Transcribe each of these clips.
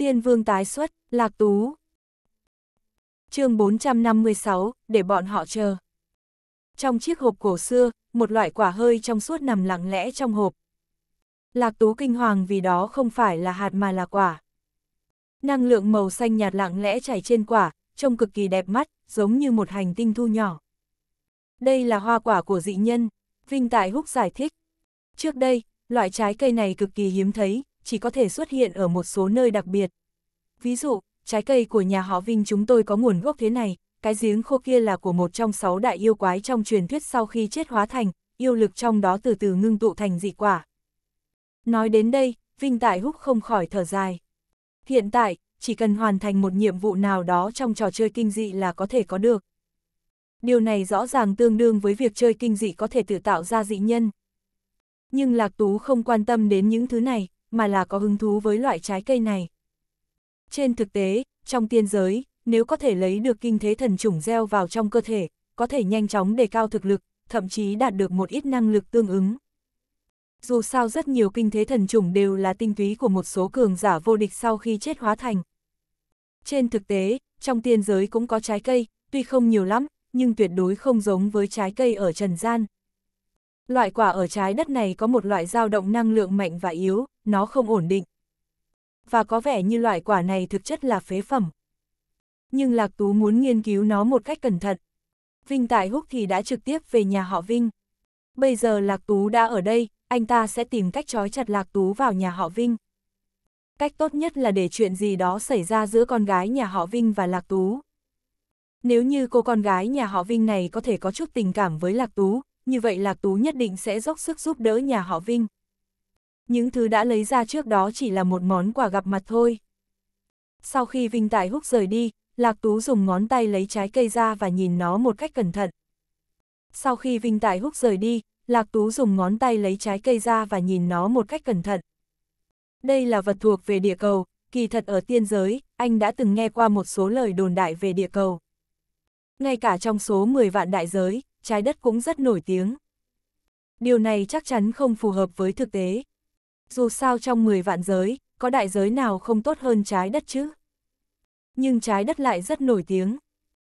Tiên vương tái xuất, lạc tú. chương 456, để bọn họ chờ. Trong chiếc hộp cổ xưa, một loại quả hơi trong suốt nằm lặng lẽ trong hộp. Lạc tú kinh hoàng vì đó không phải là hạt mà là quả. Năng lượng màu xanh nhạt lặng lẽ chảy trên quả, trông cực kỳ đẹp mắt, giống như một hành tinh thu nhỏ. Đây là hoa quả của dị nhân, Vinh Tại Húc giải thích. Trước đây, loại trái cây này cực kỳ hiếm thấy, chỉ có thể xuất hiện ở một số nơi đặc biệt. Ví dụ, trái cây của nhà họ Vinh chúng tôi có nguồn gốc thế này, cái giếng khô kia là của một trong sáu đại yêu quái trong truyền thuyết sau khi chết hóa thành, yêu lực trong đó từ từ ngưng tụ thành dị quả. Nói đến đây, Vinh Tại Húc không khỏi thở dài. Hiện tại, chỉ cần hoàn thành một nhiệm vụ nào đó trong trò chơi kinh dị là có thể có được. Điều này rõ ràng tương đương với việc chơi kinh dị có thể tự tạo ra dị nhân. Nhưng Lạc Tú không quan tâm đến những thứ này, mà là có hứng thú với loại trái cây này. Trên thực tế, trong tiên giới, nếu có thể lấy được kinh thế thần chủng gieo vào trong cơ thể, có thể nhanh chóng đề cao thực lực, thậm chí đạt được một ít năng lực tương ứng. Dù sao rất nhiều kinh thế thần chủng đều là tinh túy của một số cường giả vô địch sau khi chết hóa thành. Trên thực tế, trong tiên giới cũng có trái cây, tuy không nhiều lắm, nhưng tuyệt đối không giống với trái cây ở trần gian. Loại quả ở trái đất này có một loại dao động năng lượng mạnh và yếu, nó không ổn định. Và có vẻ như loại quả này thực chất là phế phẩm. Nhưng Lạc Tú muốn nghiên cứu nó một cách cẩn thận. Vinh Tại Húc thì đã trực tiếp về nhà họ Vinh. Bây giờ Lạc Tú đã ở đây, anh ta sẽ tìm cách trói chặt Lạc Tú vào nhà họ Vinh. Cách tốt nhất là để chuyện gì đó xảy ra giữa con gái nhà họ Vinh và Lạc Tú. Nếu như cô con gái nhà họ Vinh này có thể có chút tình cảm với Lạc Tú, như vậy Lạc Tú nhất định sẽ dốc sức giúp đỡ nhà họ Vinh những thứ đã lấy ra trước đó chỉ là một món quà gặp mặt thôi. Sau khi Vinh Tại Húc rời đi, Lạc Tú dùng ngón tay lấy trái cây ra và nhìn nó một cách cẩn thận. Sau khi Vinh Tại Húc rời đi, Lạc Tú dùng ngón tay lấy trái cây ra và nhìn nó một cách cẩn thận. Đây là vật thuộc về địa cầu, kỳ thật ở tiên giới, anh đã từng nghe qua một số lời đồn đại về địa cầu. Ngay cả trong số 10 vạn đại giới, trái đất cũng rất nổi tiếng. Điều này chắc chắn không phù hợp với thực tế dù sao trong 10 vạn giới, có đại giới nào không tốt hơn trái đất chứ? Nhưng trái đất lại rất nổi tiếng.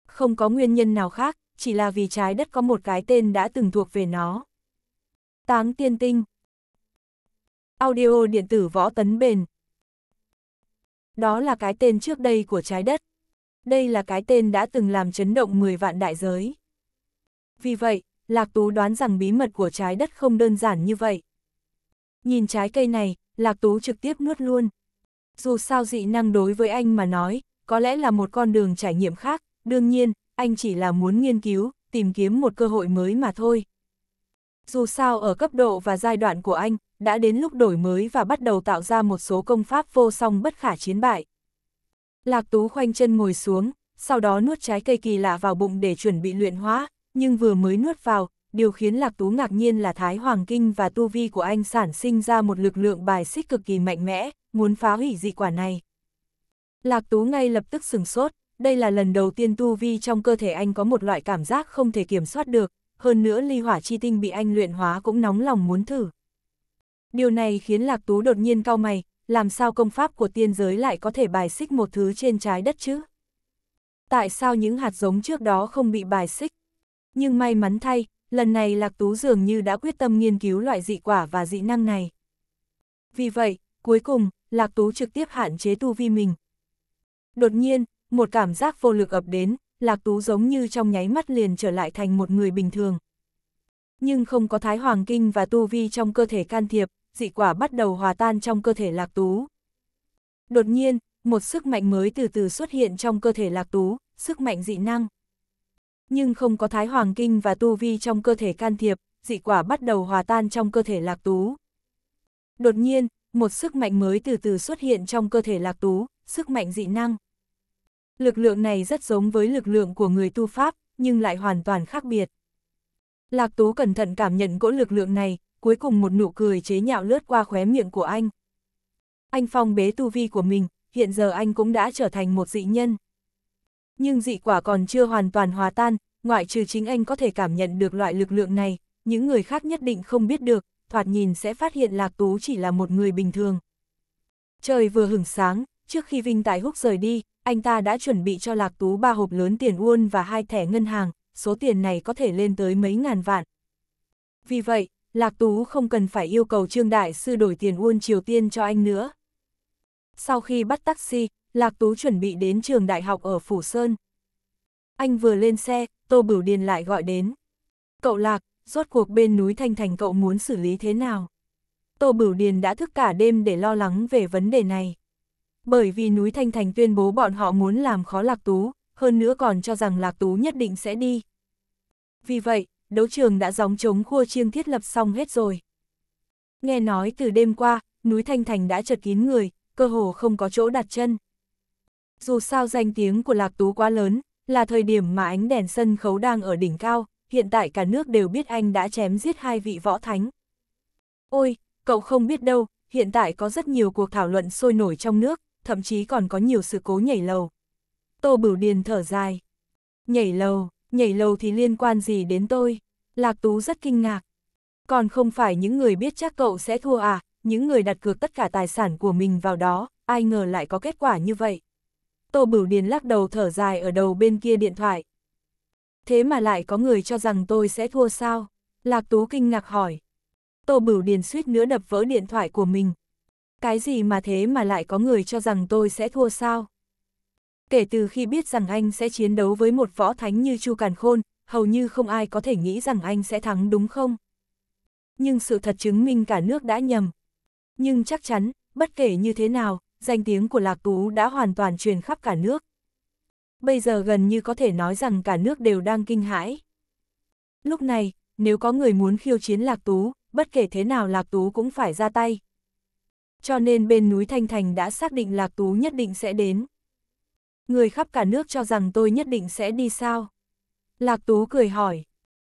Không có nguyên nhân nào khác, chỉ là vì trái đất có một cái tên đã từng thuộc về nó. Táng tiên tinh Audio điện tử võ tấn bền Đó là cái tên trước đây của trái đất. Đây là cái tên đã từng làm chấn động 10 vạn đại giới. Vì vậy, Lạc Tú đoán rằng bí mật của trái đất không đơn giản như vậy. Nhìn trái cây này, Lạc Tú trực tiếp nuốt luôn. Dù sao dị năng đối với anh mà nói, có lẽ là một con đường trải nghiệm khác, đương nhiên, anh chỉ là muốn nghiên cứu, tìm kiếm một cơ hội mới mà thôi. Dù sao ở cấp độ và giai đoạn của anh, đã đến lúc đổi mới và bắt đầu tạo ra một số công pháp vô song bất khả chiến bại. Lạc Tú khoanh chân ngồi xuống, sau đó nuốt trái cây kỳ lạ vào bụng để chuẩn bị luyện hóa, nhưng vừa mới nuốt vào, điều khiến Lạc Tú ngạc nhiên là Thái Hoàng Kinh và tu vi của anh sản sinh ra một lực lượng bài xích cực kỳ mạnh mẽ, muốn phá hủy dị quả này. Lạc Tú ngay lập tức sừng sốt, đây là lần đầu tiên tu vi trong cơ thể anh có một loại cảm giác không thể kiểm soát được, hơn nữa ly hỏa chi tinh bị anh luyện hóa cũng nóng lòng muốn thử. Điều này khiến Lạc Tú đột nhiên cau mày, làm sao công pháp của tiên giới lại có thể bài xích một thứ trên trái đất chứ? Tại sao những hạt giống trước đó không bị bài xích? Nhưng may mắn thay, lần này Lạc Tú dường như đã quyết tâm nghiên cứu loại dị quả và dị năng này. Vì vậy, cuối cùng, Lạc Tú trực tiếp hạn chế tu vi mình. Đột nhiên, một cảm giác vô lực ập đến, Lạc Tú giống như trong nháy mắt liền trở lại thành một người bình thường. Nhưng không có thái hoàng kinh và tu vi trong cơ thể can thiệp, dị quả bắt đầu hòa tan trong cơ thể Lạc Tú. Đột nhiên, một sức mạnh mới từ từ xuất hiện trong cơ thể Lạc Tú, sức mạnh dị năng nhưng không có thái hoàng kinh và tu vi trong cơ thể can thiệp, dị quả bắt đầu hòa tan trong cơ thể lạc tú. Đột nhiên, một sức mạnh mới từ từ xuất hiện trong cơ thể lạc tú, sức mạnh dị năng. Lực lượng này rất giống với lực lượng của người tu Pháp, nhưng lại hoàn toàn khác biệt. Lạc tú cẩn thận cảm nhận cỗ lực lượng này, cuối cùng một nụ cười chế nhạo lướt qua khóe miệng của anh. Anh phong bế tu vi của mình, hiện giờ anh cũng đã trở thành một dị nhân nhưng dị quả còn chưa hoàn toàn hòa tan, ngoại trừ chính anh có thể cảm nhận được loại lực lượng này, những người khác nhất định không biết được, thoạt nhìn sẽ phát hiện Lạc Tú chỉ là một người bình thường. Trời vừa hửng sáng, trước khi Vinh Tài Húc rời đi, anh ta đã chuẩn bị cho Lạc Tú ba hộp lớn tiền won và hai thẻ ngân hàng, số tiền này có thể lên tới mấy ngàn vạn. Vì vậy, Lạc Tú không cần phải yêu cầu Trương Đại Sư đổi tiền won Triều Tiên cho anh nữa. Sau khi bắt taxi, Lạc Tú chuẩn bị đến trường đại học ở Phủ Sơn. Anh vừa lên xe, Tô Bửu Điền lại gọi đến. Cậu Lạc, rốt cuộc bên núi Thanh Thành cậu muốn xử lý thế nào? Tô Bửu Điền đã thức cả đêm để lo lắng về vấn đề này. Bởi vì núi Thanh Thành tuyên bố bọn họ muốn làm khó Lạc Tú, hơn nữa còn cho rằng Lạc Tú nhất định sẽ đi. Vì vậy, đấu trường đã gióng trống khua chiêng thiết lập xong hết rồi. Nghe nói từ đêm qua, núi Thanh Thành đã chật kín người, cơ hồ không có chỗ đặt chân dù sao danh tiếng của Lạc Tú quá lớn, là thời điểm mà ánh đèn sân khấu đang ở đỉnh cao, hiện tại cả nước đều biết anh đã chém giết hai vị võ thánh. Ôi, cậu không biết đâu, hiện tại có rất nhiều cuộc thảo luận sôi nổi trong nước, thậm chí còn có nhiều sự cố nhảy lầu. Tô Bửu Điền thở dài. Nhảy lầu, nhảy lầu thì liên quan gì đến tôi? Lạc Tú rất kinh ngạc. Còn không phải những người biết chắc cậu sẽ thua à, những người đặt cược tất cả tài sản của mình vào đó, ai ngờ lại có kết quả như vậy. Tô Bửu Điền lắc đầu thở dài ở đầu bên kia điện thoại. Thế mà lại có người cho rằng tôi sẽ thua sao? Lạc Tú kinh ngạc hỏi. Tô Bửu Điền suýt nữa đập vỡ điện thoại của mình. Cái gì mà thế mà lại có người cho rằng tôi sẽ thua sao? Kể từ khi biết rằng anh sẽ chiến đấu với một võ thánh như Chu Càn Khôn, hầu như không ai có thể nghĩ rằng anh sẽ thắng đúng không? Nhưng sự thật chứng minh cả nước đã nhầm. Nhưng chắc chắn, bất kể như thế nào, danh tiếng của Lạc Tú đã hoàn toàn truyền khắp cả nước. Bây giờ gần như có thể nói rằng cả nước đều đang kinh hãi. Lúc này, nếu có người muốn khiêu chiến Lạc Tú, bất kể thế nào Lạc Tú cũng phải ra tay. Cho nên bên núi Thanh Thành đã xác định Lạc Tú nhất định sẽ đến. Người khắp cả nước cho rằng tôi nhất định sẽ đi sao? Lạc Tú cười hỏi.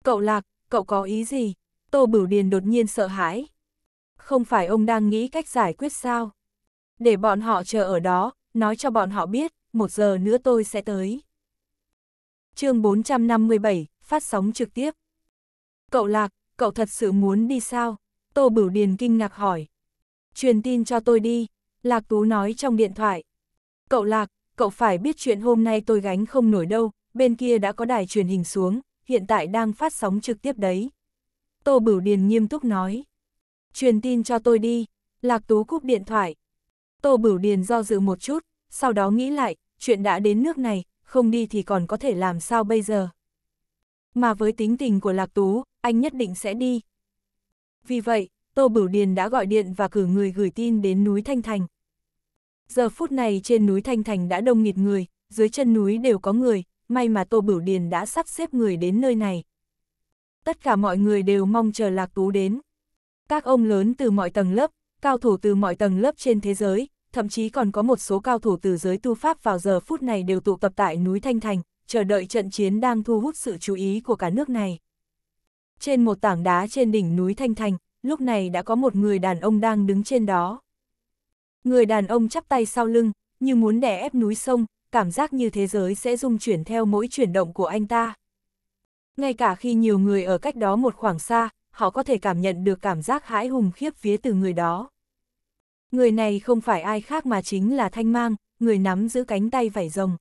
Cậu Lạc, cậu có ý gì? Tô Bửu Điền đột nhiên sợ hãi. Không phải ông đang nghĩ cách giải quyết sao? để bọn họ chờ ở đó, nói cho bọn họ biết, một giờ nữa tôi sẽ tới. chương 457, phát sóng trực tiếp. Cậu Lạc, cậu thật sự muốn đi sao? Tô Bửu Điền kinh ngạc hỏi. Truyền tin cho tôi đi, Lạc Tú nói trong điện thoại. Cậu Lạc, cậu phải biết chuyện hôm nay tôi gánh không nổi đâu, bên kia đã có đài truyền hình xuống, hiện tại đang phát sóng trực tiếp đấy. Tô Bửu Điền nghiêm túc nói. Truyền tin cho tôi đi, Lạc Tú cúp điện thoại, Tô Bửu Điền do dự một chút, sau đó nghĩ lại, chuyện đã đến nước này, không đi thì còn có thể làm sao bây giờ. Mà với tính tình của Lạc Tú, anh nhất định sẽ đi. Vì vậy, Tô Bửu Điền đã gọi điện và cử người gửi tin đến núi Thanh Thành. Giờ phút này trên núi Thanh Thành đã đông nghịt người, dưới chân núi đều có người, may mà Tô Bửu Điền đã sắp xếp người đến nơi này. Tất cả mọi người đều mong chờ Lạc Tú đến. Các ông lớn từ mọi tầng lớp, cao thủ từ mọi tầng lớp trên thế giới, thậm chí còn có một số cao thủ từ giới tu Pháp vào giờ phút này đều tụ tập tại núi Thanh Thành, chờ đợi trận chiến đang thu hút sự chú ý của cả nước này. Trên một tảng đá trên đỉnh núi Thanh Thành, lúc này đã có một người đàn ông đang đứng trên đó. Người đàn ông chắp tay sau lưng, như muốn đè ép núi sông, cảm giác như thế giới sẽ rung chuyển theo mỗi chuyển động của anh ta. Ngay cả khi nhiều người ở cách đó một khoảng xa, họ có thể cảm nhận được cảm giác hãi hùng khiếp vía từ người đó. Người này không phải ai khác mà chính là Thanh Mang, người nắm giữ cánh tay vảy rồng.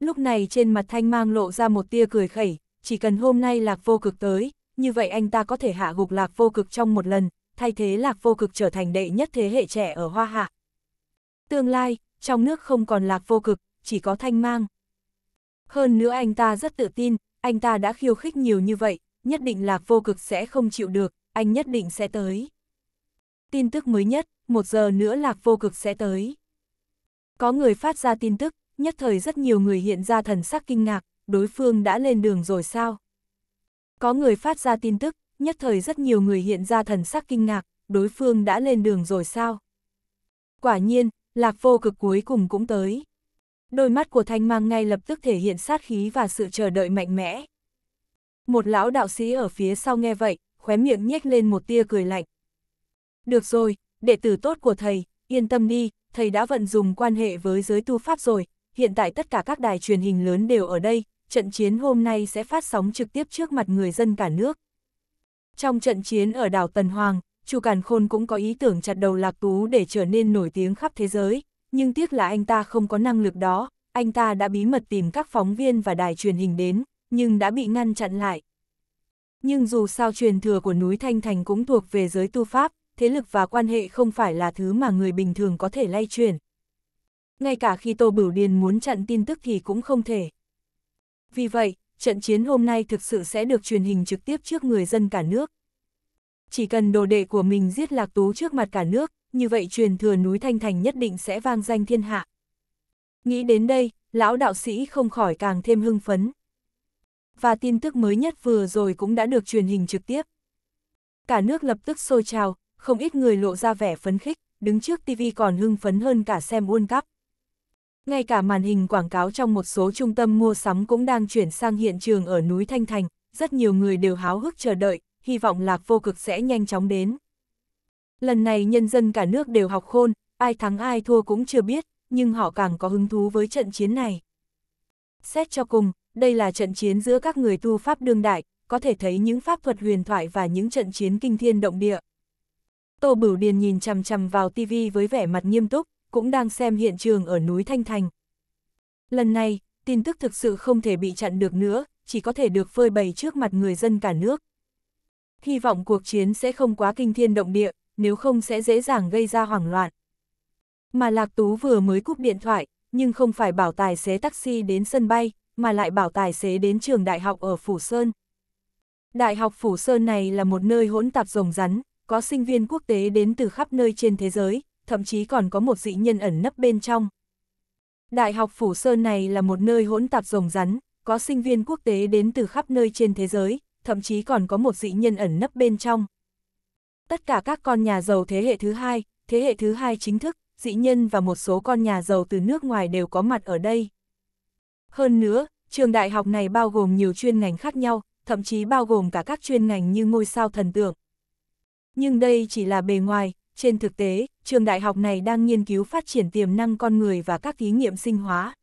Lúc này trên mặt Thanh Mang lộ ra một tia cười khẩy, chỉ cần hôm nay Lạc Vô Cực tới, như vậy anh ta có thể hạ gục Lạc Vô Cực trong một lần, thay thế Lạc Vô Cực trở thành đệ nhất thế hệ trẻ ở Hoa Hạ. Tương lai, trong nước không còn Lạc Vô Cực, chỉ có Thanh Mang. Hơn nữa anh ta rất tự tin, anh ta đã khiêu khích nhiều như vậy, nhất định lạc vô cực sẽ không chịu được, anh nhất định sẽ tới. Tin tức mới nhất, một giờ nữa lạc vô cực sẽ tới. Có người phát ra tin tức, nhất thời rất nhiều người hiện ra thần sắc kinh ngạc, đối phương đã lên đường rồi sao? Có người phát ra tin tức, nhất thời rất nhiều người hiện ra thần sắc kinh ngạc, đối phương đã lên đường rồi sao? Quả nhiên, lạc vô cực cuối cùng cũng tới. Đôi mắt của thanh mang ngay lập tức thể hiện sát khí và sự chờ đợi mạnh mẽ. Một lão đạo sĩ ở phía sau nghe vậy, khóe miệng nhếch lên một tia cười lạnh. Được rồi, đệ tử tốt của thầy, yên tâm đi, thầy đã vận dùng quan hệ với giới tu pháp rồi, hiện tại tất cả các đài truyền hình lớn đều ở đây, trận chiến hôm nay sẽ phát sóng trực tiếp trước mặt người dân cả nước. Trong trận chiến ở đảo Tần Hoàng, Chu Càn Khôn cũng có ý tưởng chặt đầu Lạc Tú để trở nên nổi tiếng khắp thế giới, nhưng tiếc là anh ta không có năng lực đó, anh ta đã bí mật tìm các phóng viên và đài truyền hình đến, nhưng đã bị ngăn chặn lại. Nhưng dù sao truyền thừa của núi Thanh Thành cũng thuộc về giới tu pháp, thế lực và quan hệ không phải là thứ mà người bình thường có thể lay truyền. Ngay cả khi Tô Bửu Điền muốn chặn tin tức thì cũng không thể. Vì vậy, trận chiến hôm nay thực sự sẽ được truyền hình trực tiếp trước người dân cả nước. Chỉ cần đồ đệ của mình giết lạc tú trước mặt cả nước, như vậy truyền thừa núi Thanh Thành nhất định sẽ vang danh thiên hạ. Nghĩ đến đây, lão đạo sĩ không khỏi càng thêm hưng phấn và tin tức mới nhất vừa rồi cũng đã được truyền hình trực tiếp. Cả nước lập tức sôi trào, không ít người lộ ra vẻ phấn khích, đứng trước TV còn hưng phấn hơn cả xem World Cup. Ngay cả màn hình quảng cáo trong một số trung tâm mua sắm cũng đang chuyển sang hiện trường ở núi Thanh Thành, rất nhiều người đều háo hức chờ đợi, hy vọng lạc vô cực sẽ nhanh chóng đến. Lần này nhân dân cả nước đều học khôn, ai thắng ai thua cũng chưa biết, nhưng họ càng có hứng thú với trận chiến này. Xét cho cùng, đây là trận chiến giữa các người tu Pháp đương đại, có thể thấy những pháp thuật huyền thoại và những trận chiến kinh thiên động địa. Tô Bửu Điền nhìn chằm chằm vào TV với vẻ mặt nghiêm túc, cũng đang xem hiện trường ở núi Thanh Thành. Lần này, tin tức thực sự không thể bị chặn được nữa, chỉ có thể được phơi bày trước mặt người dân cả nước. Hy vọng cuộc chiến sẽ không quá kinh thiên động địa, nếu không sẽ dễ dàng gây ra hoảng loạn. Mà Lạc Tú vừa mới cúp điện thoại, nhưng không phải bảo tài xế taxi đến sân bay, mà lại bảo tài xế đến trường đại học ở Phủ Sơn. Đại học Phủ Sơn này là một nơi hỗn tạp rồng rắn, có sinh viên quốc tế đến từ khắp nơi trên thế giới, thậm chí còn có một dị nhân ẩn nấp bên trong. Đại học Phủ Sơn này là một nơi hỗn tạp rồng rắn, có sinh viên quốc tế đến từ khắp nơi trên thế giới, thậm chí còn có một dị nhân ẩn nấp bên trong. Tất cả các con nhà giàu thế hệ thứ hai, thế hệ thứ hai chính thức, dị nhân và một số con nhà giàu từ nước ngoài đều có mặt ở đây. Hơn nữa, trường đại học này bao gồm nhiều chuyên ngành khác nhau, thậm chí bao gồm cả các chuyên ngành như ngôi sao thần tượng. Nhưng đây chỉ là bề ngoài, trên thực tế, trường đại học này đang nghiên cứu phát triển tiềm năng con người và các thí nghiệm sinh hóa.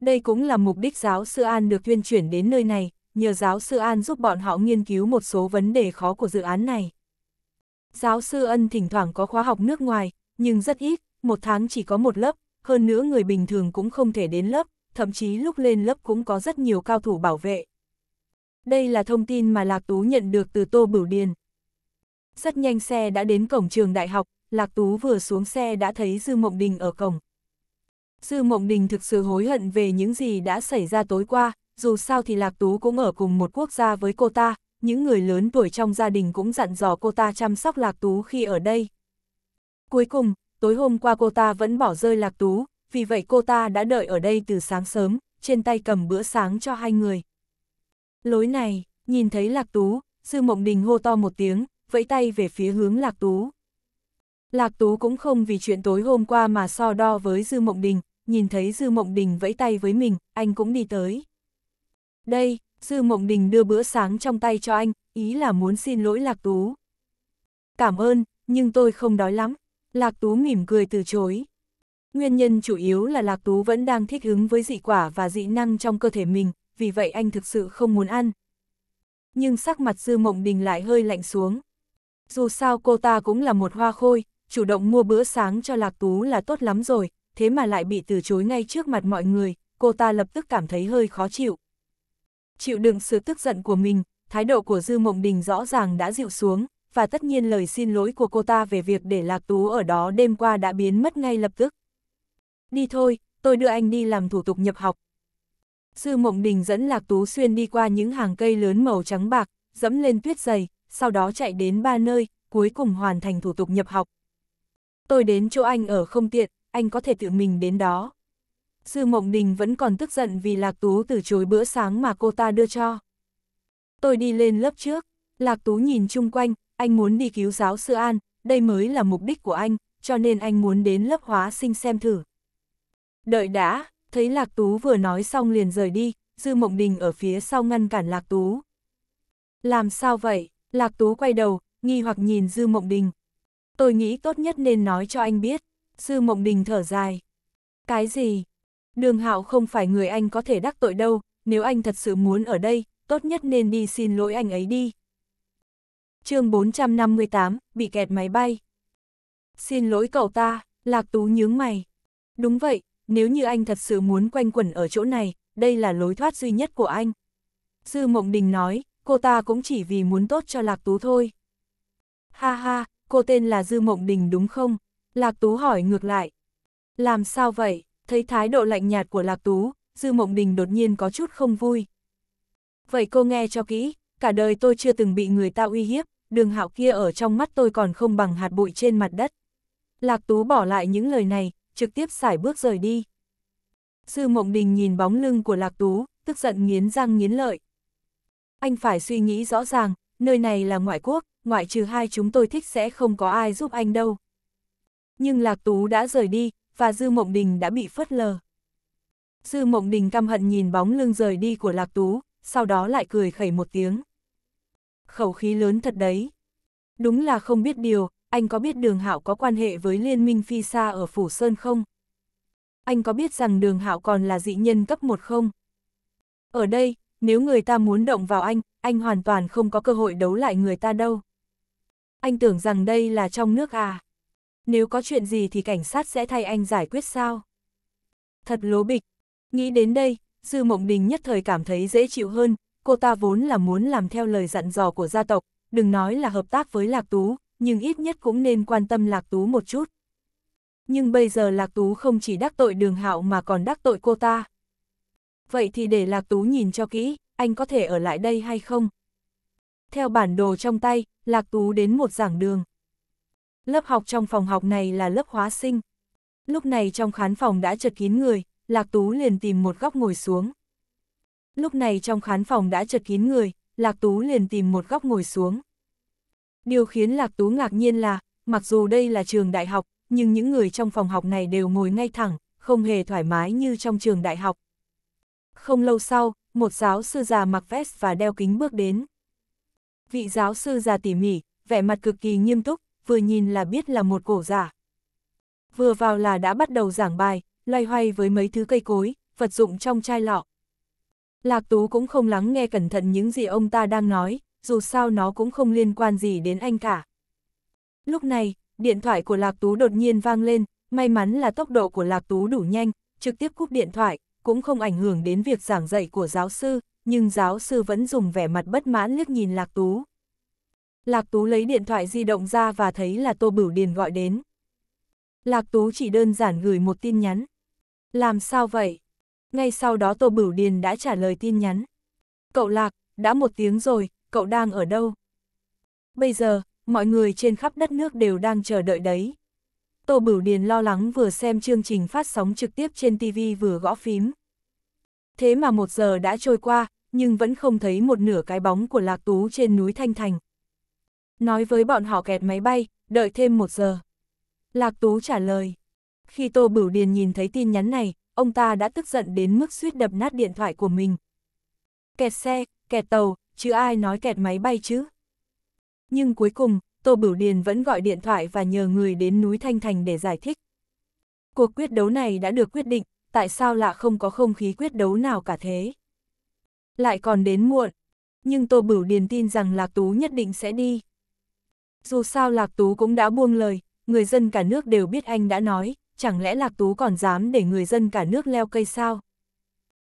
Đây cũng là mục đích giáo sư An được tuyên chuyển đến nơi này, nhờ giáo sư An giúp bọn họ nghiên cứu một số vấn đề khó của dự án này. Giáo sư Ân thỉnh thoảng có khóa học nước ngoài, nhưng rất ít, một tháng chỉ có một lớp, hơn nữa người bình thường cũng không thể đến lớp, thậm chí lúc lên lớp cũng có rất nhiều cao thủ bảo vệ. Đây là thông tin mà Lạc Tú nhận được từ Tô Bửu Điền. Rất nhanh xe đã đến cổng trường đại học, Lạc Tú vừa xuống xe đã thấy Dư Mộng Đình ở cổng. Dư Mộng Đình thực sự hối hận về những gì đã xảy ra tối qua, dù sao thì Lạc Tú cũng ở cùng một quốc gia với cô ta, những người lớn tuổi trong gia đình cũng dặn dò cô ta chăm sóc Lạc Tú khi ở đây. Cuối cùng, tối hôm qua cô ta vẫn bỏ rơi Lạc Tú, vì vậy cô ta đã đợi ở đây từ sáng sớm, trên tay cầm bữa sáng cho hai người. Lối này, nhìn thấy Lạc Tú, Dư Mộng Đình hô to một tiếng, vẫy tay về phía hướng Lạc Tú. Lạc Tú cũng không vì chuyện tối hôm qua mà so đo với Dư Mộng Đình, nhìn thấy Dư Mộng Đình vẫy tay với mình, anh cũng đi tới. Đây, Dư Mộng Đình đưa bữa sáng trong tay cho anh, ý là muốn xin lỗi Lạc Tú. Cảm ơn, nhưng tôi không đói lắm. Lạc Tú mỉm cười từ chối. Nguyên nhân chủ yếu là Lạc Tú vẫn đang thích ứng với dị quả và dị năng trong cơ thể mình, vì vậy anh thực sự không muốn ăn. Nhưng sắc mặt Dư Mộng Đình lại hơi lạnh xuống. Dù sao cô ta cũng là một hoa khôi, chủ động mua bữa sáng cho Lạc Tú là tốt lắm rồi, thế mà lại bị từ chối ngay trước mặt mọi người, cô ta lập tức cảm thấy hơi khó chịu. Chịu đựng sự tức giận của mình, thái độ của Dư Mộng Đình rõ ràng đã dịu xuống, và tất nhiên lời xin lỗi của cô ta về việc để Lạc Tú ở đó đêm qua đã biến mất ngay lập tức đi thôi, tôi đưa anh đi làm thủ tục nhập học. Sư Mộng Đình dẫn Lạc Tú Xuyên đi qua những hàng cây lớn màu trắng bạc, dẫm lên tuyết dày, sau đó chạy đến ba nơi, cuối cùng hoàn thành thủ tục nhập học. Tôi đến chỗ anh ở không tiện, anh có thể tự mình đến đó. Sư Mộng Đình vẫn còn tức giận vì Lạc Tú từ chối bữa sáng mà cô ta đưa cho. Tôi đi lên lớp trước, Lạc Tú nhìn chung quanh, anh muốn đi cứu giáo sư An, đây mới là mục đích của anh, cho nên anh muốn đến lớp hóa sinh xem thử. Đợi đã, thấy Lạc Tú vừa nói xong liền rời đi, Dư Mộng Đình ở phía sau ngăn cản Lạc Tú. Làm sao vậy? Lạc Tú quay đầu, nghi hoặc nhìn Dư Mộng Đình. Tôi nghĩ tốt nhất nên nói cho anh biết. Dư Mộng Đình thở dài. Cái gì? Đường Hạo không phải người anh có thể đắc tội đâu, nếu anh thật sự muốn ở đây, tốt nhất nên đi xin lỗi anh ấy đi. chương 458, bị kẹt máy bay. Xin lỗi cậu ta, Lạc Tú nhướng mày. Đúng vậy, nếu như anh thật sự muốn quanh quẩn ở chỗ này, đây là lối thoát duy nhất của anh. Dư Mộng Đình nói, cô ta cũng chỉ vì muốn tốt cho Lạc Tú thôi. Ha ha, cô tên là Dư Mộng Đình đúng không? Lạc Tú hỏi ngược lại. Làm sao vậy? Thấy thái độ lạnh nhạt của Lạc Tú, Dư Mộng Đình đột nhiên có chút không vui. Vậy cô nghe cho kỹ, cả đời tôi chưa từng bị người ta uy hiếp, đường hạo kia ở trong mắt tôi còn không bằng hạt bụi trên mặt đất. Lạc Tú bỏ lại những lời này, trực tiếp xài bước rời đi. Sư Mộng Đình nhìn bóng lưng của Lạc Tú, tức giận nghiến răng nghiến lợi. Anh phải suy nghĩ rõ ràng, nơi này là ngoại quốc, ngoại trừ hai chúng tôi thích sẽ không có ai giúp anh đâu. Nhưng Lạc Tú đã rời đi, và Dư Mộng Đình đã bị phớt lờ. Dư Mộng Đình căm hận nhìn bóng lưng rời đi của Lạc Tú, sau đó lại cười khẩy một tiếng. Khẩu khí lớn thật đấy. Đúng là không biết điều, anh có biết đường hạo có quan hệ với liên minh phi xa ở Phủ Sơn không? Anh có biết rằng đường hạo còn là dị nhân cấp 1 không? Ở đây, nếu người ta muốn động vào anh, anh hoàn toàn không có cơ hội đấu lại người ta đâu. Anh tưởng rằng đây là trong nước à? Nếu có chuyện gì thì cảnh sát sẽ thay anh giải quyết sao? Thật lố bịch. Nghĩ đến đây, Dư Mộng Đình nhất thời cảm thấy dễ chịu hơn, cô ta vốn là muốn làm theo lời dặn dò của gia tộc, đừng nói là hợp tác với Lạc Tú, nhưng ít nhất cũng nên quan tâm Lạc Tú một chút. Nhưng bây giờ Lạc Tú không chỉ đắc tội đường hạo mà còn đắc tội cô ta. Vậy thì để Lạc Tú nhìn cho kỹ, anh có thể ở lại đây hay không? Theo bản đồ trong tay, Lạc Tú đến một giảng đường. Lớp học trong phòng học này là lớp hóa sinh. Lúc này trong khán phòng đã chật kín người, Lạc Tú liền tìm một góc ngồi xuống. Lúc này trong khán phòng đã chật kín người, Lạc Tú liền tìm một góc ngồi xuống. Điều khiến Lạc Tú ngạc nhiên là, mặc dù đây là trường đại học, nhưng những người trong phòng học này đều ngồi ngay thẳng, không hề thoải mái như trong trường đại học. Không lâu sau, một giáo sư già mặc vest và đeo kính bước đến. Vị giáo sư già tỉ mỉ, vẻ mặt cực kỳ nghiêm túc, vừa nhìn là biết là một cổ giả. Vừa vào là đã bắt đầu giảng bài, loay hoay với mấy thứ cây cối, vật dụng trong chai lọ. Lạc Tú cũng không lắng nghe cẩn thận những gì ông ta đang nói, dù sao nó cũng không liên quan gì đến anh cả. Lúc này, điện thoại của Lạc Tú đột nhiên vang lên, may mắn là tốc độ của Lạc Tú đủ nhanh, trực tiếp cúp điện thoại, cũng không ảnh hưởng đến việc giảng dạy của giáo sư, nhưng giáo sư vẫn dùng vẻ mặt bất mãn liếc nhìn Lạc Tú. Lạc Tú lấy điện thoại di động ra và thấy là Tô Bửu Điền gọi đến. Lạc Tú chỉ đơn giản gửi một tin nhắn. Làm sao vậy? Ngay sau đó Tô Bửu Điền đã trả lời tin nhắn. Cậu Lạc, đã một tiếng rồi, cậu đang ở đâu? Bây giờ, mọi người trên khắp đất nước đều đang chờ đợi đấy. Tô Bửu Điền lo lắng vừa xem chương trình phát sóng trực tiếp trên TV vừa gõ phím. Thế mà một giờ đã trôi qua, nhưng vẫn không thấy một nửa cái bóng của Lạc Tú trên núi Thanh Thành. Nói với bọn họ kẹt máy bay, đợi thêm một giờ. Lạc Tú trả lời. Khi Tô Bửu Điền nhìn thấy tin nhắn này, ông ta đã tức giận đến mức suýt đập nát điện thoại của mình. Kẹt xe, kẹt tàu, chứ ai nói kẹt máy bay chứ. Nhưng cuối cùng, Tô Bửu Điền vẫn gọi điện thoại và nhờ người đến núi Thanh Thành để giải thích. Cuộc quyết đấu này đã được quyết định, tại sao lạ không có không khí quyết đấu nào cả thế. Lại còn đến muộn, nhưng Tô Bửu Điền tin rằng Lạc Tú nhất định sẽ đi. Dù sao Lạc Tú cũng đã buông lời, người dân cả nước đều biết anh đã nói, chẳng lẽ Lạc Tú còn dám để người dân cả nước leo cây sao?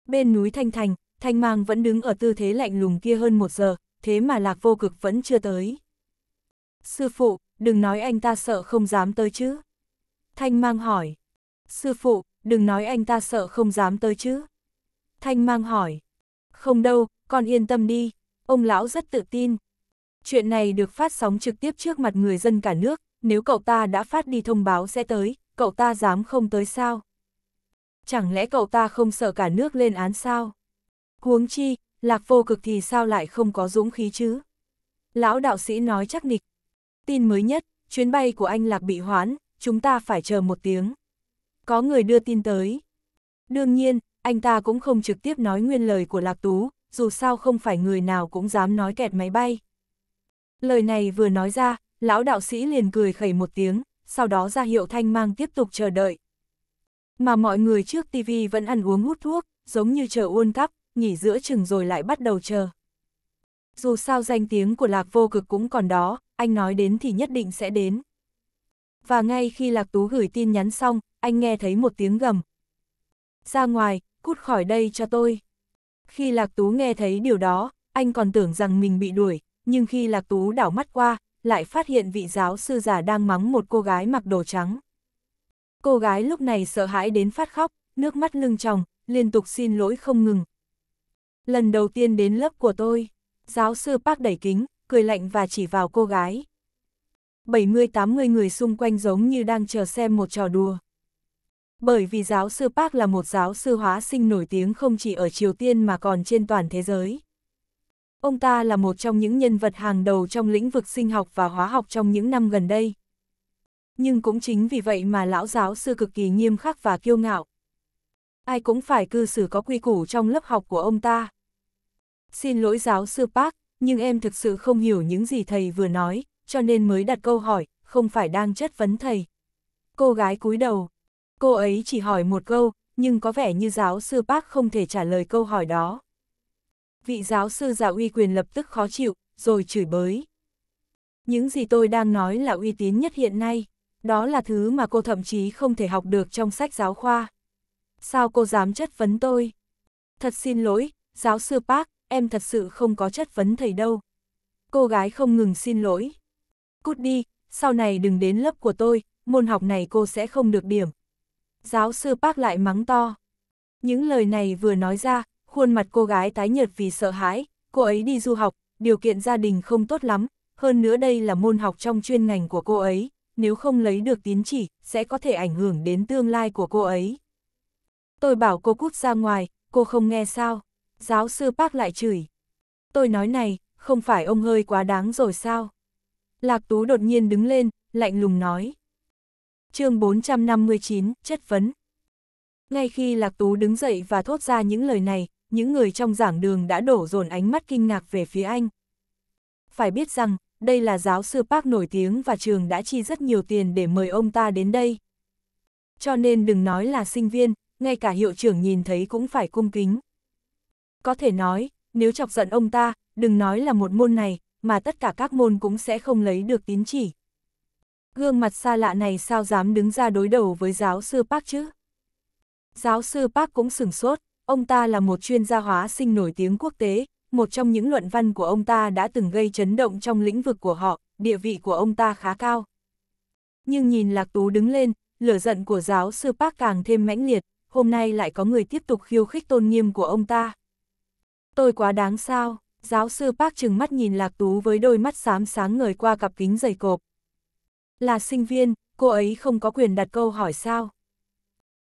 Bên núi Thanh Thành, thanh mang vẫn đứng ở tư thế lạnh lùng kia hơn một giờ, thế mà lạc vô cực vẫn chưa tới. Sư phụ, đừng nói anh ta sợ không dám tới chứ. Thanh mang hỏi. Sư phụ, đừng nói anh ta sợ không dám tới chứ. Thanh mang hỏi. Không đâu, con yên tâm đi, ông lão rất tự tin. Chuyện này được phát sóng trực tiếp trước mặt người dân cả nước, nếu cậu ta đã phát đi thông báo sẽ tới, cậu ta dám không tới sao? Chẳng lẽ cậu ta không sợ cả nước lên án sao? Huống chi, lạc vô cực thì sao lại không có dũng khí chứ? Lão đạo sĩ nói chắc nịch. Tin mới nhất, chuyến bay của anh lạc bị hoãn, chúng ta phải chờ một tiếng. Có người đưa tin tới. Đương nhiên, anh ta cũng không trực tiếp nói nguyên lời của lạc tú, dù sao không phải người nào cũng dám nói kẹt máy bay. Lời này vừa nói ra, lão đạo sĩ liền cười khẩy một tiếng, sau đó ra hiệu thanh mang tiếp tục chờ đợi. Mà mọi người trước tivi vẫn ăn uống hút thuốc, giống như chờ uôn cắp, nghỉ giữa chừng rồi lại bắt đầu chờ. Dù sao danh tiếng của Lạc Vô Cực cũng còn đó, anh nói đến thì nhất định sẽ đến. Và ngay khi Lạc Tú gửi tin nhắn xong, anh nghe thấy một tiếng gầm. Ra ngoài, cút khỏi đây cho tôi. Khi Lạc Tú nghe thấy điều đó, anh còn tưởng rằng mình bị đuổi, nhưng khi Lạc Tú đảo mắt qua, lại phát hiện vị giáo sư giả đang mắng một cô gái mặc đồ trắng. Cô gái lúc này sợ hãi đến phát khóc, nước mắt lưng tròng, liên tục xin lỗi không ngừng, Lần đầu tiên đến lớp của tôi, giáo sư Park đẩy kính, cười lạnh và chỉ vào cô gái. 70-80 người xung quanh giống như đang chờ xem một trò đùa. Bởi vì giáo sư Park là một giáo sư hóa sinh nổi tiếng không chỉ ở Triều Tiên mà còn trên toàn thế giới. Ông ta là một trong những nhân vật hàng đầu trong lĩnh vực sinh học và hóa học trong những năm gần đây. Nhưng cũng chính vì vậy mà lão giáo sư cực kỳ nghiêm khắc và kiêu ngạo, ai cũng phải cư xử có quy củ trong lớp học của ông ta. Xin lỗi giáo sư Park, nhưng em thực sự không hiểu những gì thầy vừa nói, cho nên mới đặt câu hỏi, không phải đang chất vấn thầy. Cô gái cúi đầu, cô ấy chỉ hỏi một câu, nhưng có vẻ như giáo sư Park không thể trả lời câu hỏi đó. Vị giáo sư giả uy quyền lập tức khó chịu, rồi chửi bới. Những gì tôi đang nói là uy tín nhất hiện nay, đó là thứ mà cô thậm chí không thể học được trong sách giáo khoa sao cô dám chất vấn tôi? Thật xin lỗi, giáo sư Park, em thật sự không có chất vấn thầy đâu. Cô gái không ngừng xin lỗi. Cút đi, sau này đừng đến lớp của tôi, môn học này cô sẽ không được điểm. Giáo sư Park lại mắng to. Những lời này vừa nói ra, khuôn mặt cô gái tái nhợt vì sợ hãi, cô ấy đi du học, điều kiện gia đình không tốt lắm, hơn nữa đây là môn học trong chuyên ngành của cô ấy, nếu không lấy được tín chỉ, sẽ có thể ảnh hưởng đến tương lai của cô ấy. Tôi bảo cô cút ra ngoài, cô không nghe sao? Giáo sư Park lại chửi. Tôi nói này, không phải ông hơi quá đáng rồi sao? Lạc Tú đột nhiên đứng lên, lạnh lùng nói. chương 459, chất vấn. Ngay khi Lạc Tú đứng dậy và thốt ra những lời này, những người trong giảng đường đã đổ dồn ánh mắt kinh ngạc về phía anh. Phải biết rằng, đây là giáo sư Park nổi tiếng và trường đã chi rất nhiều tiền để mời ông ta đến đây. Cho nên đừng nói là sinh viên, ngay cả hiệu trưởng nhìn thấy cũng phải cung kính. Có thể nói, nếu chọc giận ông ta, đừng nói là một môn này, mà tất cả các môn cũng sẽ không lấy được tín chỉ. Gương mặt xa lạ này sao dám đứng ra đối đầu với giáo sư Park chứ? Giáo sư Park cũng sừng sốt, ông ta là một chuyên gia hóa sinh nổi tiếng quốc tế, một trong những luận văn của ông ta đã từng gây chấn động trong lĩnh vực của họ, địa vị của ông ta khá cao. Nhưng nhìn Lạc Tú đứng lên, lửa giận của giáo sư Park càng thêm mãnh liệt, hôm nay lại có người tiếp tục khiêu khích tôn nghiêm của ông ta. Tôi quá đáng sao, giáo sư Park trừng mắt nhìn Lạc Tú với đôi mắt xám sáng ngời qua cặp kính dày cộp. Là sinh viên, cô ấy không có quyền đặt câu hỏi sao?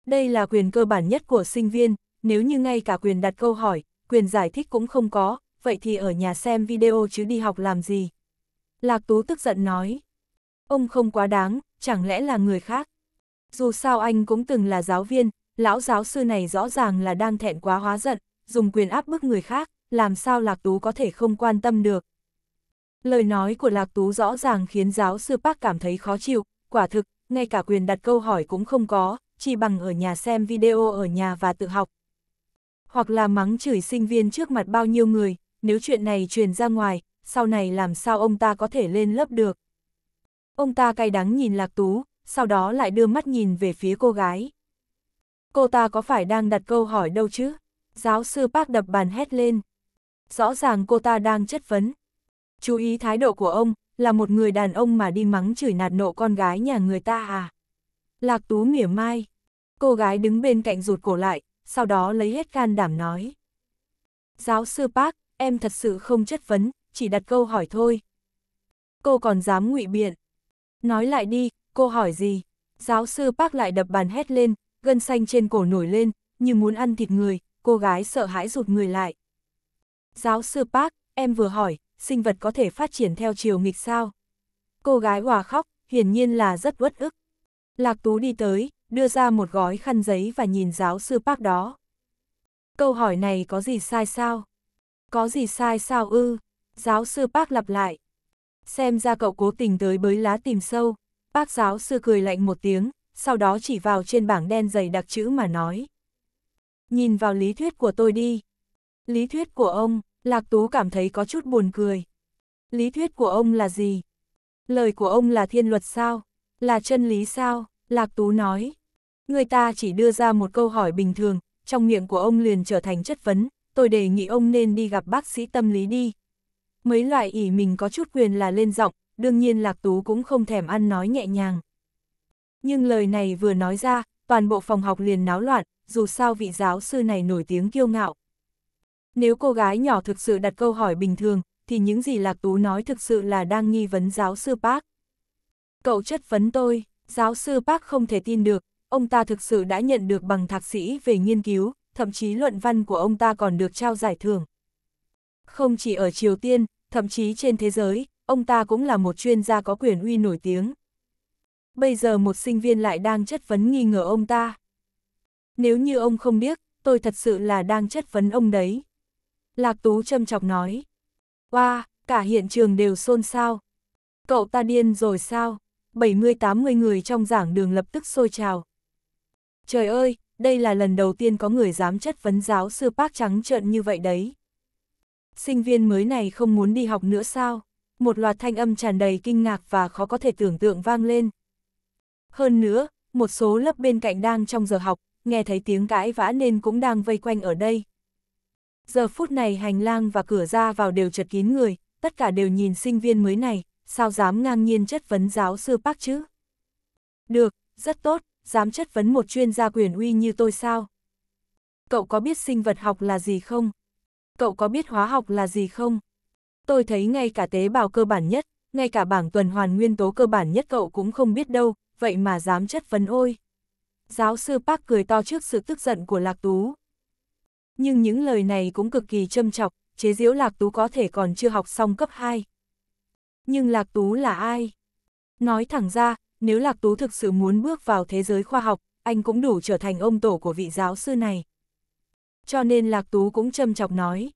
Đây là quyền cơ bản nhất của sinh viên, nếu như ngay cả quyền đặt câu hỏi, quyền giải thích cũng không có, vậy thì ở nhà xem video chứ đi học làm gì? Lạc Tú tức giận nói. Ông không quá đáng, chẳng lẽ là người khác? Dù sao anh cũng từng là giáo viên, lão giáo sư này rõ ràng là đang thẹn quá hóa giận, dùng quyền áp bức người khác, làm sao Lạc Tú có thể không quan tâm được. Lời nói của Lạc Tú rõ ràng khiến giáo sư Park cảm thấy khó chịu, quả thực, ngay cả quyền đặt câu hỏi cũng không có, chỉ bằng ở nhà xem video ở nhà và tự học. Hoặc là mắng chửi sinh viên trước mặt bao nhiêu người, nếu chuyện này truyền ra ngoài, sau này làm sao ông ta có thể lên lớp được. Ông ta cay đắng nhìn Lạc Tú, sau đó lại đưa mắt nhìn về phía cô gái cô ta có phải đang đặt câu hỏi đâu chứ? Giáo sư Park đập bàn hét lên. Rõ ràng cô ta đang chất vấn. Chú ý thái độ của ông, là một người đàn ông mà đi mắng chửi nạt nộ con gái nhà người ta à? Lạc Tú mỉa mai. Cô gái đứng bên cạnh rụt cổ lại, sau đó lấy hết can đảm nói. Giáo sư Park, em thật sự không chất vấn, chỉ đặt câu hỏi thôi. Cô còn dám ngụy biện. Nói lại đi, cô hỏi gì? Giáo sư Park lại đập bàn hét lên, gân xanh trên cổ nổi lên, như muốn ăn thịt người, cô gái sợ hãi rụt người lại. Giáo sư Park, em vừa hỏi, sinh vật có thể phát triển theo chiều nghịch sao? Cô gái hòa khóc, hiển nhiên là rất uất ức. Lạc Tú đi tới, đưa ra một gói khăn giấy và nhìn giáo sư Park đó. Câu hỏi này có gì sai sao? Có gì sai sao ư? Giáo sư Park lặp lại. Xem ra cậu cố tình tới bới lá tìm sâu. Bác giáo sư cười lạnh một tiếng, sau đó chỉ vào trên bảng đen dày đặc chữ mà nói. Nhìn vào lý thuyết của tôi đi. Lý thuyết của ông, Lạc Tú cảm thấy có chút buồn cười. Lý thuyết của ông là gì? Lời của ông là thiên luật sao? Là chân lý sao? Lạc Tú nói. Người ta chỉ đưa ra một câu hỏi bình thường, trong miệng của ông liền trở thành chất vấn, tôi đề nghị ông nên đi gặp bác sĩ tâm lý đi. Mấy loại ỉ mình có chút quyền là lên giọng, đương nhiên Lạc Tú cũng không thèm ăn nói nhẹ nhàng. Nhưng lời này vừa nói ra, toàn bộ phòng học liền náo loạn, dù sao vị giáo sư này nổi tiếng kiêu ngạo. Nếu cô gái nhỏ thực sự đặt câu hỏi bình thường, thì những gì Lạc Tú nói thực sự là đang nghi vấn giáo sư Park. Cậu chất vấn tôi, giáo sư Park không thể tin được, ông ta thực sự đã nhận được bằng thạc sĩ về nghiên cứu, thậm chí luận văn của ông ta còn được trao giải thưởng. Không chỉ ở Triều Tiên, thậm chí trên thế giới, ông ta cũng là một chuyên gia có quyền uy nổi tiếng bây giờ một sinh viên lại đang chất vấn nghi ngờ ông ta. Nếu như ông không biết, tôi thật sự là đang chất vấn ông đấy. Lạc Tú châm chọc nói. Wow, cả hiện trường đều xôn xao. Cậu ta điên rồi sao? 70-80 người trong giảng đường lập tức sôi trào. Trời ơi, đây là lần đầu tiên có người dám chất vấn giáo sư Park trắng trợn như vậy đấy. Sinh viên mới này không muốn đi học nữa sao? Một loạt thanh âm tràn đầy kinh ngạc và khó có thể tưởng tượng vang lên. Hơn nữa, một số lớp bên cạnh đang trong giờ học, nghe thấy tiếng cãi vã nên cũng đang vây quanh ở đây. Giờ phút này hành lang và cửa ra vào đều chật kín người, tất cả đều nhìn sinh viên mới này, sao dám ngang nhiên chất vấn giáo sư Park chứ? Được, rất tốt, dám chất vấn một chuyên gia quyền uy như tôi sao? Cậu có biết sinh vật học là gì không? Cậu có biết hóa học là gì không? Tôi thấy ngay cả tế bào cơ bản nhất, ngay cả bảng tuần hoàn nguyên tố cơ bản nhất cậu cũng không biết đâu, vậy mà dám chất vấn ôi. Giáo sư Park cười to trước sự tức giận của Lạc Tú. Nhưng những lời này cũng cực kỳ châm chọc, chế giễu Lạc Tú có thể còn chưa học xong cấp 2. Nhưng Lạc Tú là ai? Nói thẳng ra, nếu Lạc Tú thực sự muốn bước vào thế giới khoa học, anh cũng đủ trở thành ông tổ của vị giáo sư này. Cho nên Lạc Tú cũng châm chọc nói.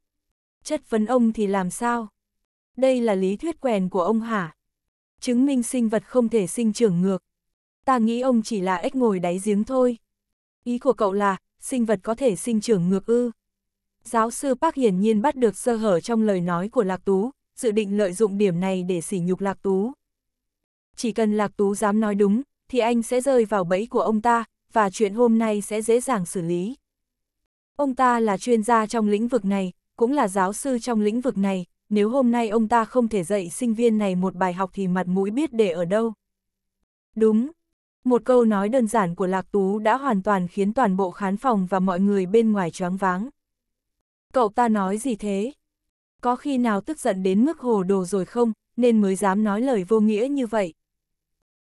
Chất vấn ông thì làm sao? Đây là lý thuyết quèn của ông hả? Chứng minh sinh vật không thể sinh trưởng ngược ta nghĩ ông chỉ là ếch ngồi đáy giếng thôi. Ý của cậu là, sinh vật có thể sinh trưởng ngược ư. Giáo sư Park hiển nhiên bắt được sơ hở trong lời nói của Lạc Tú, dự định lợi dụng điểm này để sỉ nhục Lạc Tú. Chỉ cần Lạc Tú dám nói đúng, thì anh sẽ rơi vào bẫy của ông ta, và chuyện hôm nay sẽ dễ dàng xử lý. Ông ta là chuyên gia trong lĩnh vực này, cũng là giáo sư trong lĩnh vực này, nếu hôm nay ông ta không thể dạy sinh viên này một bài học thì mặt mũi biết để ở đâu. Đúng, một câu nói đơn giản của Lạc Tú đã hoàn toàn khiến toàn bộ khán phòng và mọi người bên ngoài choáng váng. Cậu ta nói gì thế? Có khi nào tức giận đến mức hồ đồ rồi không, nên mới dám nói lời vô nghĩa như vậy.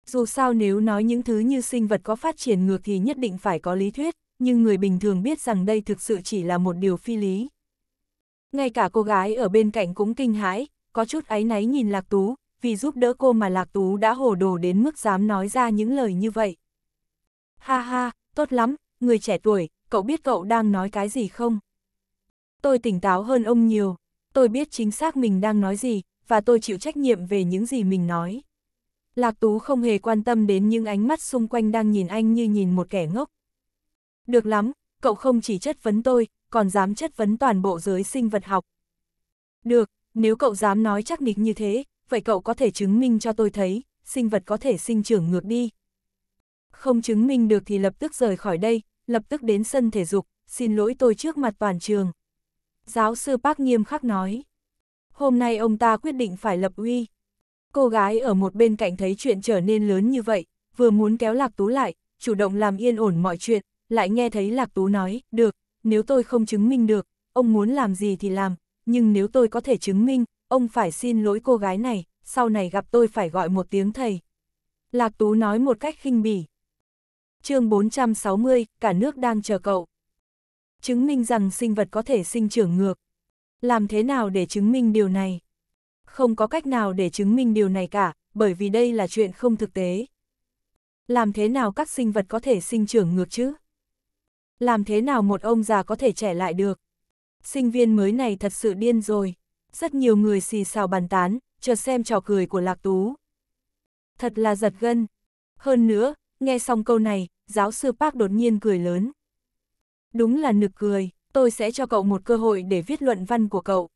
Dù sao nếu nói những thứ như sinh vật có phát triển ngược thì nhất định phải có lý thuyết, nhưng người bình thường biết rằng đây thực sự chỉ là một điều phi lý. Ngay cả cô gái ở bên cạnh cũng kinh hãi, có chút áy náy nhìn Lạc Tú, vì giúp đỡ cô mà Lạc Tú đã hồ đồ đến mức dám nói ra những lời như vậy. Ha ha, tốt lắm, người trẻ tuổi, cậu biết cậu đang nói cái gì không? Tôi tỉnh táo hơn ông nhiều, tôi biết chính xác mình đang nói gì, và tôi chịu trách nhiệm về những gì mình nói. Lạc Tú không hề quan tâm đến những ánh mắt xung quanh đang nhìn anh như nhìn một kẻ ngốc. Được lắm, cậu không chỉ chất vấn tôi, còn dám chất vấn toàn bộ giới sinh vật học. Được, nếu cậu dám nói chắc nịch như thế, vậy cậu có thể chứng minh cho tôi thấy, sinh vật có thể sinh trưởng ngược đi. Không chứng minh được thì lập tức rời khỏi đây, lập tức đến sân thể dục, xin lỗi tôi trước mặt toàn trường. Giáo sư Park nghiêm khắc nói. Hôm nay ông ta quyết định phải lập uy. Cô gái ở một bên cạnh thấy chuyện trở nên lớn như vậy, vừa muốn kéo Lạc Tú lại, chủ động làm yên ổn mọi chuyện, lại nghe thấy Lạc Tú nói, được, nếu tôi không chứng minh được, ông muốn làm gì thì làm, nhưng nếu tôi có thể chứng minh, ông phải xin lỗi cô gái này, sau này gặp tôi phải gọi một tiếng thầy. Lạc Tú nói một cách khinh bỉ. chương 460, cả nước đang chờ cậu. Chứng minh rằng sinh vật có thể sinh trưởng ngược. Làm thế nào để chứng minh điều này? Không có cách nào để chứng minh điều này cả, bởi vì đây là chuyện không thực tế. Làm thế nào các sinh vật có thể sinh trưởng ngược chứ? Làm thế nào một ông già có thể trẻ lại được? Sinh viên mới này thật sự điên rồi rất nhiều người xì xào bàn tán, chờ xem trò cười của Lạc Tú. Thật là giật gân. Hơn nữa, nghe xong câu này, giáo sư Park đột nhiên cười lớn. Đúng là nực cười, tôi sẽ cho cậu một cơ hội để viết luận văn của cậu.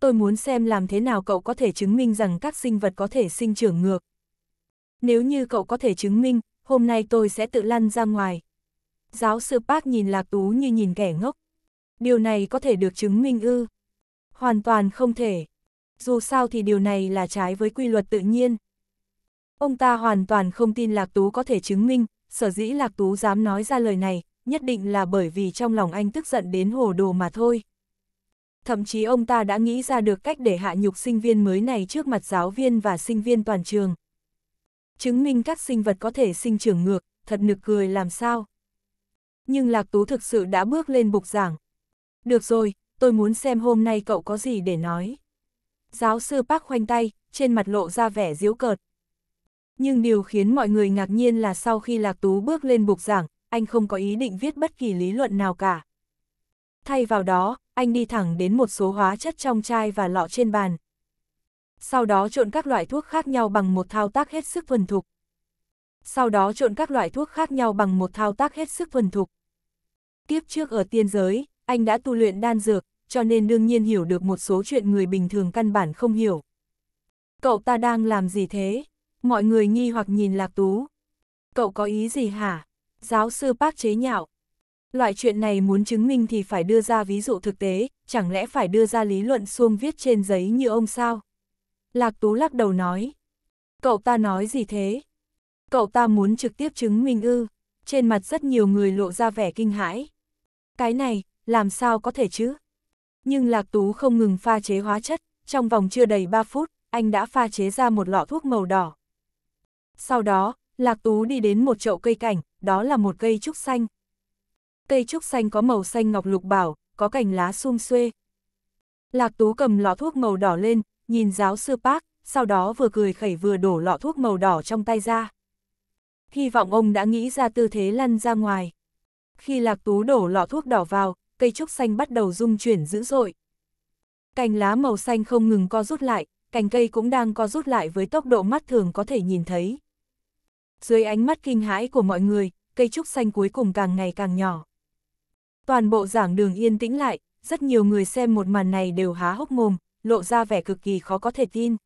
Tôi muốn xem làm thế nào cậu có thể chứng minh rằng các sinh vật có thể sinh trưởng ngược. Nếu như cậu có thể chứng minh, hôm nay tôi sẽ tự lăn ra ngoài. Giáo sư Park nhìn Lạc Tú như nhìn kẻ ngốc. Điều này có thể được chứng minh ư hoàn toàn không thể. Dù sao thì điều này là trái với quy luật tự nhiên. Ông ta hoàn toàn không tin Lạc Tú có thể chứng minh, sở dĩ Lạc Tú dám nói ra lời này, nhất định là bởi vì trong lòng anh tức giận đến hồ đồ mà thôi. Thậm chí ông ta đã nghĩ ra được cách để hạ nhục sinh viên mới này trước mặt giáo viên và sinh viên toàn trường. Chứng minh các sinh vật có thể sinh trưởng ngược, thật nực cười làm sao. Nhưng Lạc Tú thực sự đã bước lên bục giảng. Được rồi, tôi muốn xem hôm nay cậu có gì để nói. Giáo sư Park khoanh tay, trên mặt lộ ra vẻ diễu cợt. Nhưng điều khiến mọi người ngạc nhiên là sau khi Lạc Tú bước lên bục giảng, anh không có ý định viết bất kỳ lý luận nào cả. Thay vào đó, anh đi thẳng đến một số hóa chất trong chai và lọ trên bàn. Sau đó trộn các loại thuốc khác nhau bằng một thao tác hết sức thuần thục. Sau đó trộn các loại thuốc khác nhau bằng một thao tác hết sức thuần thục. Kiếp trước ở tiên giới, anh đã tu luyện đan dược, cho nên đương nhiên hiểu được một số chuyện người bình thường căn bản không hiểu. Cậu ta đang làm gì thế? Mọi người nghi hoặc nhìn Lạc Tú. Cậu có ý gì hả? Giáo sư Park chế nhạo. Loại chuyện này muốn chứng minh thì phải đưa ra ví dụ thực tế, chẳng lẽ phải đưa ra lý luận xuông viết trên giấy như ông sao? Lạc Tú lắc đầu nói. Cậu ta nói gì thế? Cậu ta muốn trực tiếp chứng minh ư. Trên mặt rất nhiều người lộ ra vẻ kinh hãi. Cái này, làm sao có thể chứ? Nhưng Lạc Tú không ngừng pha chế hóa chất, trong vòng chưa đầy 3 phút, anh đã pha chế ra một lọ thuốc màu đỏ. Sau đó, Lạc Tú đi đến một chậu cây cảnh, đó là một cây trúc xanh. Cây trúc xanh có màu xanh ngọc lục bảo, có cành lá sum xuê. Lạc Tú cầm lọ thuốc màu đỏ lên, nhìn giáo sư Park, sau đó vừa cười khẩy vừa đổ lọ thuốc màu đỏ trong tay ra. Hy vọng ông đã nghĩ ra tư thế lăn ra ngoài. Khi Lạc Tú đổ lọ thuốc đỏ vào, cây trúc xanh bắt đầu rung chuyển dữ dội. Cành lá màu xanh không ngừng co rút lại, cành cây cũng đang co rút lại với tốc độ mắt thường có thể nhìn thấy. Dưới ánh mắt kinh hãi của mọi người, cây trúc xanh cuối cùng càng ngày càng nhỏ. Toàn bộ giảng đường yên tĩnh lại, rất nhiều người xem một màn này đều há hốc mồm, lộ ra vẻ cực kỳ khó có thể tin.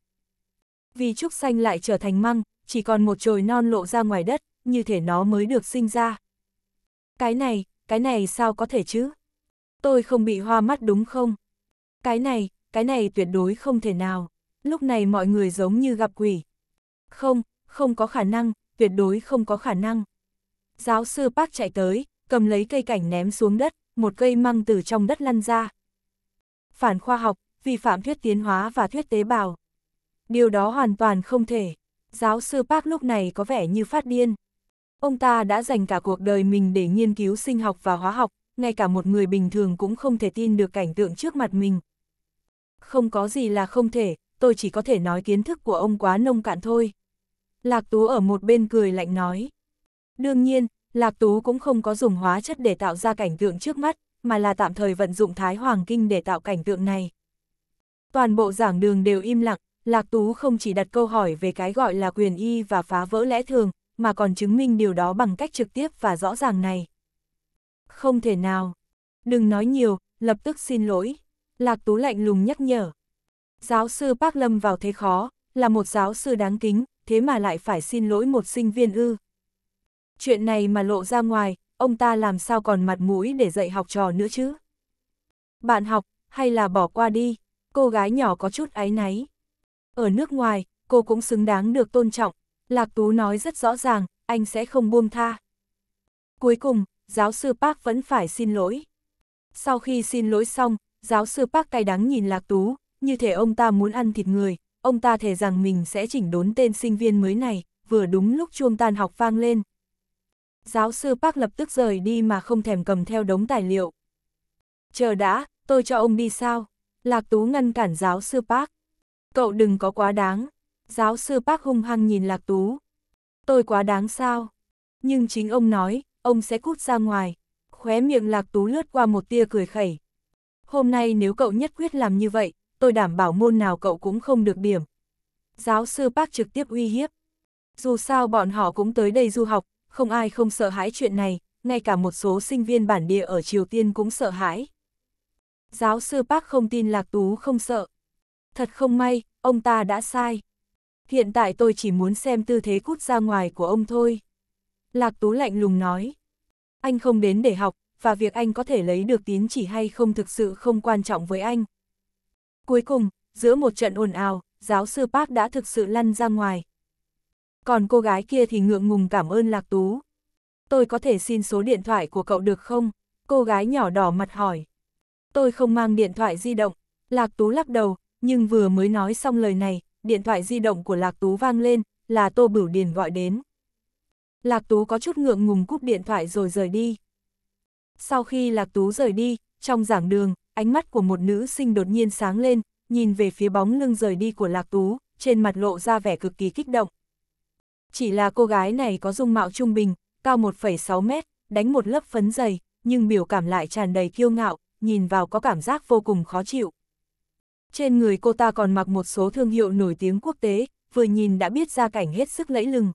Vì trúc xanh lại trở thành măng, chỉ còn một chồi non lộ ra ngoài đất, như thể nó mới được sinh ra. Cái này, cái này sao có thể chứ? tôi không bị hoa mắt đúng không? Cái này, cái này tuyệt đối không thể nào. Lúc này mọi người giống như gặp quỷ. Không, không có khả năng, tuyệt đối không có khả năng. Giáo sư Park chạy tới, cầm lấy cây cảnh ném xuống đất, một cây măng từ trong đất lăn ra. Phản khoa học, vi phạm thuyết tiến hóa và thuyết tế bào. Điều đó hoàn toàn không thể. Giáo sư Park lúc này có vẻ như phát điên. Ông ta đã dành cả cuộc đời mình để nghiên cứu sinh học và hóa học, ngay cả một người bình thường cũng không thể tin được cảnh tượng trước mặt mình. Không có gì là không thể, tôi chỉ có thể nói kiến thức của ông quá nông cạn thôi. Lạc Tú ở một bên cười lạnh nói. Đương nhiên, Lạc Tú cũng không có dùng hóa chất để tạo ra cảnh tượng trước mắt, mà là tạm thời vận dụng Thái Hoàng Kinh để tạo cảnh tượng này. Toàn bộ giảng đường đều im lặng, Lạc Tú không chỉ đặt câu hỏi về cái gọi là quyền y và phá vỡ lẽ thường, mà còn chứng minh điều đó bằng cách trực tiếp và rõ ràng này. Không thể nào. Đừng nói nhiều, lập tức xin lỗi. Lạc Tú lạnh lùng nhắc nhở. Giáo sư Park Lâm vào thế khó, là một giáo sư đáng kính, thế mà lại phải xin lỗi một sinh viên ư. Chuyện này mà lộ ra ngoài, ông ta làm sao còn mặt mũi để dạy học trò nữa chứ. Bạn học, hay là bỏ qua đi, cô gái nhỏ có chút áy náy. Ở nước ngoài, cô cũng xứng đáng được tôn trọng, Lạc Tú nói rất rõ ràng, anh sẽ không buông tha. Cuối cùng, giáo sư Park vẫn phải xin lỗi. Sau khi xin lỗi xong, giáo sư Park cay đắng nhìn Lạc Tú, như thể ông ta muốn ăn thịt người, ông ta thề rằng mình sẽ chỉnh đốn tên sinh viên mới này, vừa đúng lúc chuông tan học vang lên. Giáo sư Park lập tức rời đi mà không thèm cầm theo đống tài liệu. Chờ đã, tôi cho ông đi sao? Lạc Tú ngăn cản giáo sư Park. Cậu đừng có quá đáng. Giáo sư Park hung hăng nhìn Lạc Tú. Tôi quá đáng sao? Nhưng chính ông nói, ông sẽ cút ra ngoài. Khóe miệng lạc tú lướt qua một tia cười khẩy. Hôm nay nếu cậu nhất quyết làm như vậy, tôi đảm bảo môn nào cậu cũng không được điểm. Giáo sư Park trực tiếp uy hiếp. Dù sao bọn họ cũng tới đây du học, không ai không sợ hãi chuyện này, ngay cả một số sinh viên bản địa ở Triều Tiên cũng sợ hãi. Giáo sư Park không tin Lạc Tú không sợ. Thật không may, ông ta đã sai. Hiện tại tôi chỉ muốn xem tư thế cút ra ngoài của ông thôi. Lạc Tú lạnh lùng nói. Anh không đến để học, và việc anh có thể lấy được tín chỉ hay không thực sự không quan trọng với anh. Cuối cùng, giữa một trận ồn ào, giáo sư Park đã thực sự lăn ra ngoài. Còn cô gái kia thì ngượng ngùng cảm ơn Lạc Tú. Tôi có thể xin số điện thoại của cậu được không? Cô gái nhỏ đỏ mặt hỏi. Tôi không mang điện thoại di động. Lạc Tú lắc đầu, nhưng vừa mới nói xong lời này, điện thoại di động của Lạc Tú vang lên, là Tô Bửu Điền gọi đến. Lạc Tú có chút ngượng ngùng cúp điện thoại rồi rời đi. Sau khi Lạc Tú rời đi, trong giảng đường, ánh mắt của một nữ sinh đột nhiên sáng lên, nhìn về phía bóng lưng rời đi của Lạc Tú, trên mặt lộ ra vẻ cực kỳ kích động. Chỉ là cô gái này có dung mạo trung bình, cao 1,6 mét, đánh một lớp phấn dày, nhưng biểu cảm lại tràn đầy kiêu ngạo, nhìn vào có cảm giác vô cùng khó chịu. Trên người cô ta còn mặc một số thương hiệu nổi tiếng quốc tế, vừa nhìn đã biết ra cảnh hết sức lẫy lừng.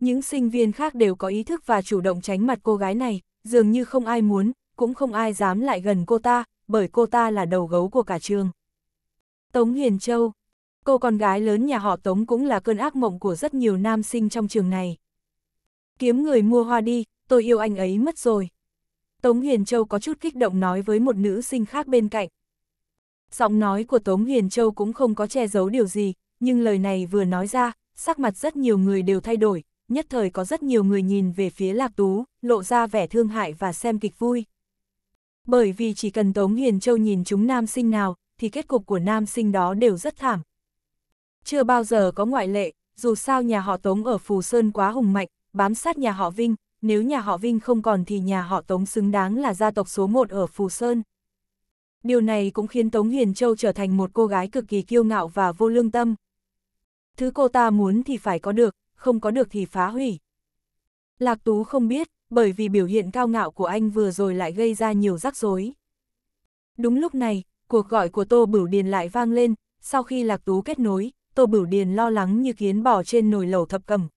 Những sinh viên khác đều có ý thức và chủ động tránh mặt cô gái này, dường như không ai muốn, cũng không ai dám lại gần cô ta, bởi cô ta là đầu gấu của cả trường. Tống Hiền Châu Cô con gái lớn nhà họ Tống cũng là cơn ác mộng của rất nhiều nam sinh trong trường này. Kiếm người mua hoa đi, tôi yêu anh ấy mất rồi. Tống Hiền Châu có chút kích động nói với một nữ sinh khác bên cạnh. Giọng nói của Tống Hiền Châu cũng không có che giấu điều gì, nhưng lời này vừa nói ra, sắc mặt rất nhiều người đều thay đổi, nhất thời có rất nhiều người nhìn về phía Lạc Tú, lộ ra vẻ thương hại và xem kịch vui. Bởi vì chỉ cần Tống Hiền Châu nhìn chúng nam sinh nào, thì kết cục của nam sinh đó đều rất thảm. Chưa bao giờ có ngoại lệ, dù sao nhà họ Tống ở Phù Sơn quá hùng mạnh, bám sát nhà họ Vinh, nếu nhà họ Vinh không còn thì nhà họ Tống xứng đáng là gia tộc số 1 ở Phù Sơn. Điều này cũng khiến Tống Hiền Châu trở thành một cô gái cực kỳ kiêu ngạo và vô lương tâm. Thứ cô ta muốn thì phải có được, không có được thì phá hủy. Lạc Tú không biết, bởi vì biểu hiện cao ngạo của anh vừa rồi lại gây ra nhiều rắc rối. Đúng lúc này, cuộc gọi của Tô Bửu Điền lại vang lên, sau khi Lạc Tú kết nối, Tô Bửu Điền lo lắng như kiến bò trên nồi lẩu thập cầm.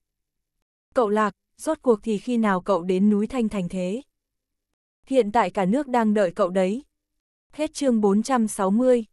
Cậu Lạc, rốt cuộc thì khi nào cậu đến núi Thanh Thành thế? Hiện tại cả nước đang đợi cậu đấy. Hết chương 460